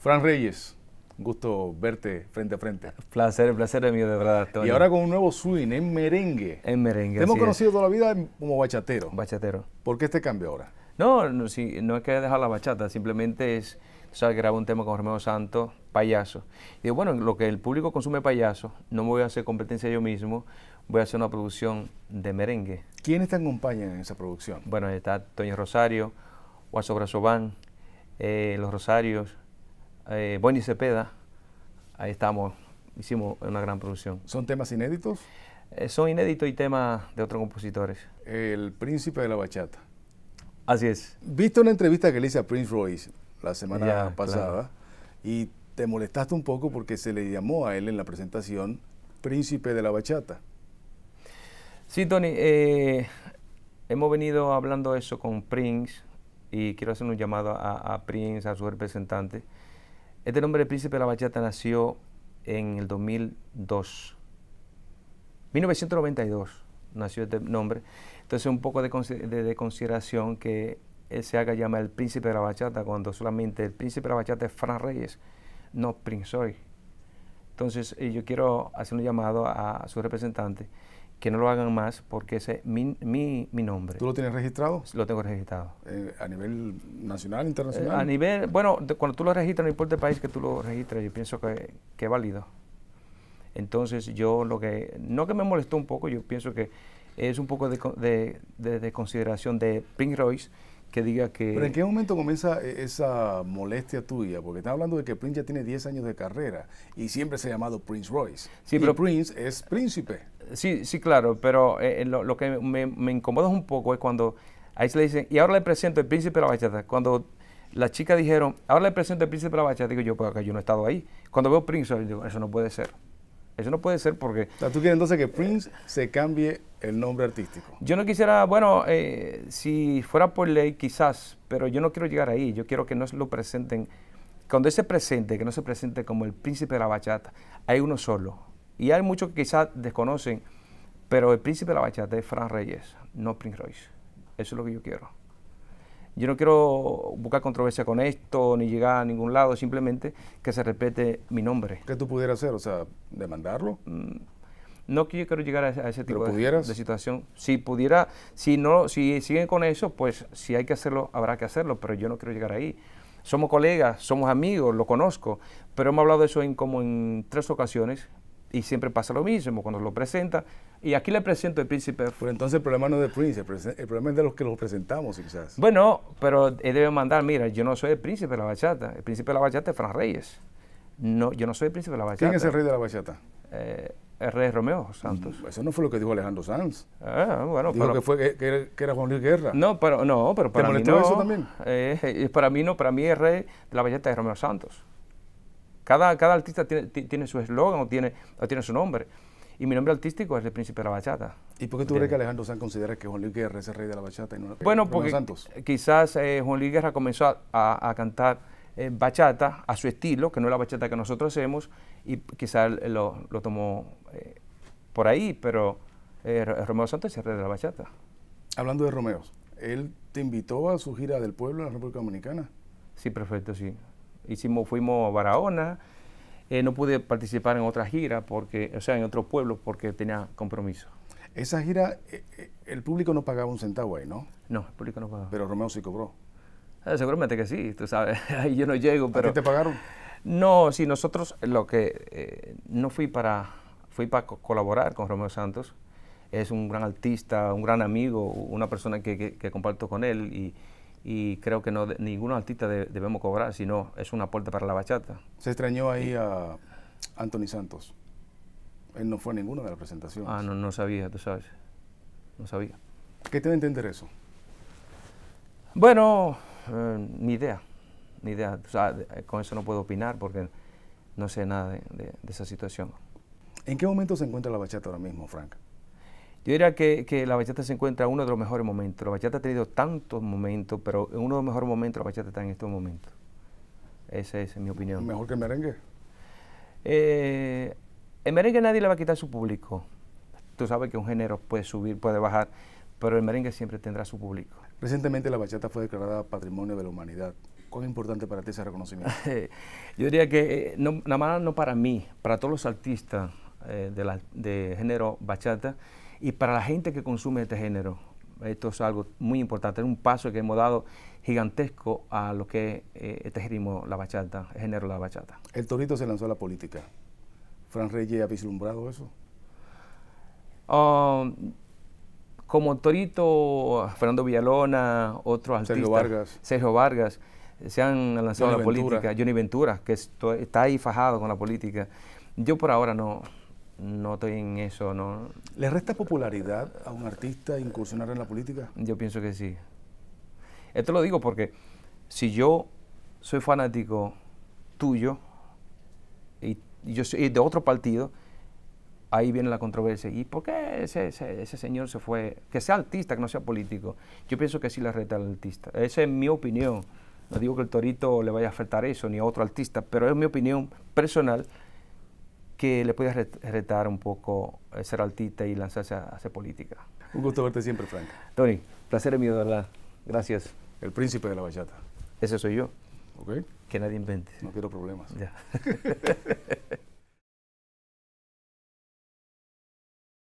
Fran Reyes, gusto verte frente a frente. Placer, placer es mío, de verdad, Y ahora con un nuevo swing en merengue. En merengue. hemos conocido toda la vida como bachatero. Bachatero. ¿Por qué este cambio ahora? No, no, si, no es que haya dejado la bachata, simplemente es, o sea, grabo un tema con Romeo Santos, payaso. Y bueno, lo que el público consume payaso, no me voy a hacer competencia yo mismo, voy a hacer una producción de merengue. ¿Quiénes te acompañan en esa producción? Bueno, está Toño Rosario, Guaso eh, Los Rosarios, eh, Bonnie Cepeda, ahí estamos, hicimos una gran producción. ¿Son temas inéditos? Eh, son inéditos y temas de otros compositores. El príncipe de la bachata. Así es. Viste una entrevista que le hice a Prince Royce la semana pasada y te molestaste un poco porque se le llamó a él en la presentación príncipe de la bachata. Sí, Tony, eh, hemos venido hablando eso con Prince y quiero hacer un llamado a, a Prince, a su representante, este nombre de Príncipe de la Bachata nació en el 2002. 1992 nació este nombre. Entonces, un poco de, consideración que él se haga llamar el Príncipe de la Bachata cuando solamente el Príncipe de la Bachata es Fran Reyes, no Prince Hoy. Entonces, eh, yo quiero hacer un llamado a su representante que no lo hagan más porque ese es mi, mi, nombre. ¿Tú lo tienes registrado? Lo tengo registrado. Eh, ¿A nivel nacional, internacional? Eh, a nivel, bueno, cuando tú lo registras, no importa el país que tú lo registres, yo pienso que, es válido. Entonces yo lo que, no que me molestó un poco, yo pienso que es un poco de, consideración de Prince Royce que diga que... Pero en qué momento comienza e, esa molestia tuya, porque estás hablando de que Prince ya tiene 10 años de carrera y siempre se ha llamado Prince Royce. Sí, pero Prince es príncipe. Sí, sí, claro, pero eh, eh, lo, que me, incomoda un poco es cuando ahí se le dicen, y ahora le presento el príncipe de la bachata. Cuando las chicas dijeron, ahora le presento el príncipe de la bachata, digo yo, pues acá yo no he estado ahí. Cuando veo Prince digo, eso no puede ser. Eso no puede ser porque... O sea, tú quieres entonces que Prince se cambie el nombre artístico. Yo no quisiera, bueno, eh, si fuera por ley quizás, pero yo no quiero llegar ahí, yo quiero que no lo presenten. Cuando ese presente, que no se presente como el príncipe de la bachata, hay uno solo, y hay muchos que quizás desconocen, pero el príncipe de la bachata es Fran Reyes, no Prince Royce. Eso es lo que yo quiero. Yo no quiero buscar controversia con esto, ni llegar a ningún lado, simplemente que se respete mi nombre. ¿Qué tú pudieras hacer? O sea, demandarlo. Mm, no que quiero llegar a, ese tipo de, situación. Si pudiera, si no, si siguen con eso, pues si hay que hacerlo, habrá que hacerlo, pero yo no quiero llegar ahí. Somos colegas, somos amigos, lo conozco, pero hemos hablado de eso en como en tres ocasiones y siempre pasa lo mismo cuando lo presenta. Y aquí le presento el príncipe. Pero entonces el problema no es de príncipe, el problema es de los que lo presentamos, quizás. Bueno, pero él debe mandar: mira, yo no soy el príncipe de la bachata. El príncipe de la bachata es Fran Reyes. No, yo no soy el príncipe de la bachata. ¿Quién es el rey de la bachata? Eh, el rey Romeo Santos. Mm, eso no fue lo que dijo Alejandro Sanz. Ah, bueno, dijo pero, que, fue, que, era, Juan Luis Guerra. No, pero, no, pero para ¿Te mí no. eso también? Eh, para mí no, para mí el rey de la bachata es Romeo Santos. Cada, artista tiene, su eslogan o tiene, tiene su nombre. Y mi nombre artístico es el príncipe de la bachata. ¿Y por qué tú crees que Alejandro Sanz considera que Juan Luis Guerra es el rey de la bachata Bueno, porque quizás eh, Juan Luis Guerra comenzó a, cantar eh, bachata a su estilo, que no es la bachata que nosotros hacemos, y quizás lo, lo tomó eh, por ahí, pero Romeo Santos es el rey de la bachata. Hablando de Romeo, él te invitó a su gira del pueblo en la República Dominicana. Sí, perfecto, sí hicimos, fuimos a Barahona, eh, no pude participar en otra gira, porque, o sea, en otro pueblo, porque tenía compromiso. Esa gira, eh, eh, el público no pagaba un centavo ahí, ¿no? No, el público no pagaba. Pero Romeo sí cobró. Ah, seguramente que sí, tú sabes, ahí yo no llego, pero... ¿A te pagaron? No, sí, nosotros lo que no fui para, fui para colaborar con Romeo Santos, es un gran artista, un gran amigo, una persona que, que, que comparto con él y, y creo que no de, ningún artista debemos cobrar, sino es una puerta para la bachata. Se extrañó ahí a Anthony Santos. Él no fue a ninguna de las presentaciones. Ah, no, no sabía, tú sabes. No sabía. ¿Qué te va a entender eso? Bueno, eh, ni idea. Ni idea. Eh, con eso no puedo opinar porque no sé nada de, de esa situación. ¿En qué momento se encuentra la bachata ahora mismo, Frank? Yo diría que, la bachata se encuentra en uno de los mejores momentos. La bachata ha tenido tantos momentos, pero en uno de los mejores momentos la bachata está en estos momentos. Esa es mi opinión. ¿Mejor que el merengue? Eh, el merengue nadie le va a quitar su público. Tú sabes que un género puede subir, puede bajar, pero el merengue siempre tendrá su público. Recientemente la bachata fue declarada Patrimonio de la Humanidad. ¿Cuán importante para ti ese reconocimiento? Yo diría que eh, nada más no para mí, para todos los artistas eh, de género bachata, y para la gente que consume este género, esto es algo muy importante, es un paso que hemos dado gigantesco a lo que es eh, este género la bachata, el género de la bachata. El torito se lanzó a la política. ¿Fran Reyes ha vislumbrado eso? Um, como Torito, Fernando Villalona, otros artistas. Sergio Vargas. Sergio Vargas, se han lanzado a la política. Johnny Ventura, que está ahí fajado con la política. Yo por ahora no, no estoy en eso, ¿no? ¿Le resta popularidad a un artista incursionar en la política? Yo pienso que sí. Esto lo digo porque si yo soy fanático tuyo y, yo soy de otro partido, ahí viene la controversia. ¿Y por qué ese, señor se fue? Que sea artista, que no sea político. Yo pienso que sí le resta al artista. Esa es mi opinión. No digo que el torito le vaya a afectar eso, ni a otro artista, pero es mi opinión personal que le puedas retar un poco, eh, ser altita y lanzarse a hacer política. Un gusto verte siempre, Frank. Tony, placer mío, de verdad. Gracias. El príncipe de la bachata. Ese soy yo. Que nadie invente. No quiero problemas.